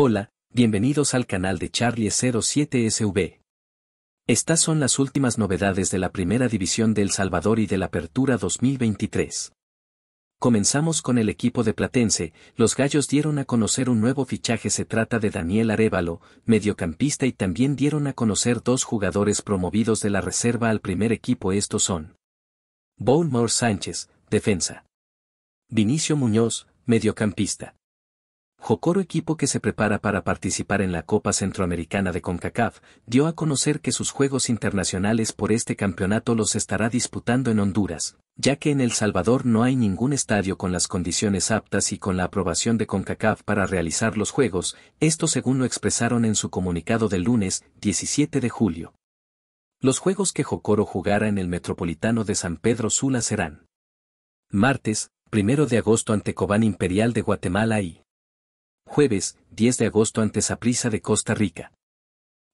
Hola, bienvenidos al canal de Charlie07SV. Estas son las últimas novedades de la Primera División de El Salvador y de la Apertura 2023. Comenzamos con el equipo de Platense, los Gallos dieron a conocer un nuevo fichaje se trata de Daniel Arevalo, mediocampista y también dieron a conocer dos jugadores promovidos de la reserva al primer equipo estos son. Boulmore Sánchez, defensa. Vinicio Muñoz, mediocampista. Jocoro equipo que se prepara para participar en la Copa Centroamericana de CONCACAF, dio a conocer que sus juegos internacionales por este campeonato los estará disputando en Honduras, ya que en El Salvador no hay ningún estadio con las condiciones aptas y con la aprobación de CONCACAF para realizar los juegos, esto según lo expresaron en su comunicado del lunes, 17 de julio. Los juegos que Jocoro jugará en el Metropolitano de San Pedro Sula serán martes, 1 de agosto ante Cobán Imperial de Guatemala y jueves 10 de agosto ante prisa de Costa Rica.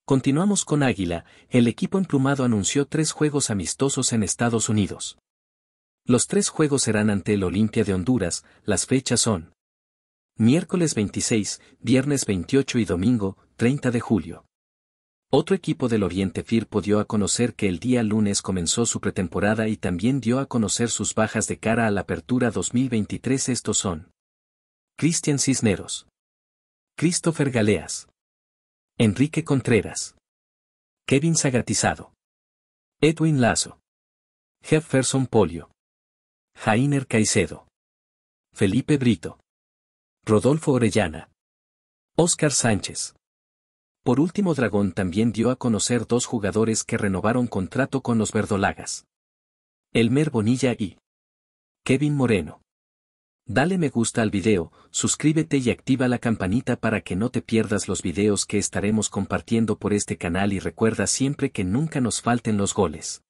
Continuamos con Águila, el equipo emplumado anunció tres juegos amistosos en Estados Unidos. Los tres juegos serán ante el Olimpia de Honduras, las fechas son miércoles 26, viernes 28 y domingo 30 de julio. Otro equipo del Oriente Firpo dio a conocer que el día lunes comenzó su pretemporada y también dio a conocer sus bajas de cara a la apertura 2023. Estos son Cristian Cisneros, Christopher Galeas. Enrique Contreras. Kevin Sagatizado. Edwin Lazo. Jefferson Polio. Jainer Caicedo. Felipe Brito. Rodolfo Orellana. Oscar Sánchez. Por último Dragón también dio a conocer dos jugadores que renovaron contrato con los verdolagas. Elmer Bonilla y Kevin Moreno. Dale me gusta al video, suscríbete y activa la campanita para que no te pierdas los videos que estaremos compartiendo por este canal y recuerda siempre que nunca nos falten los goles.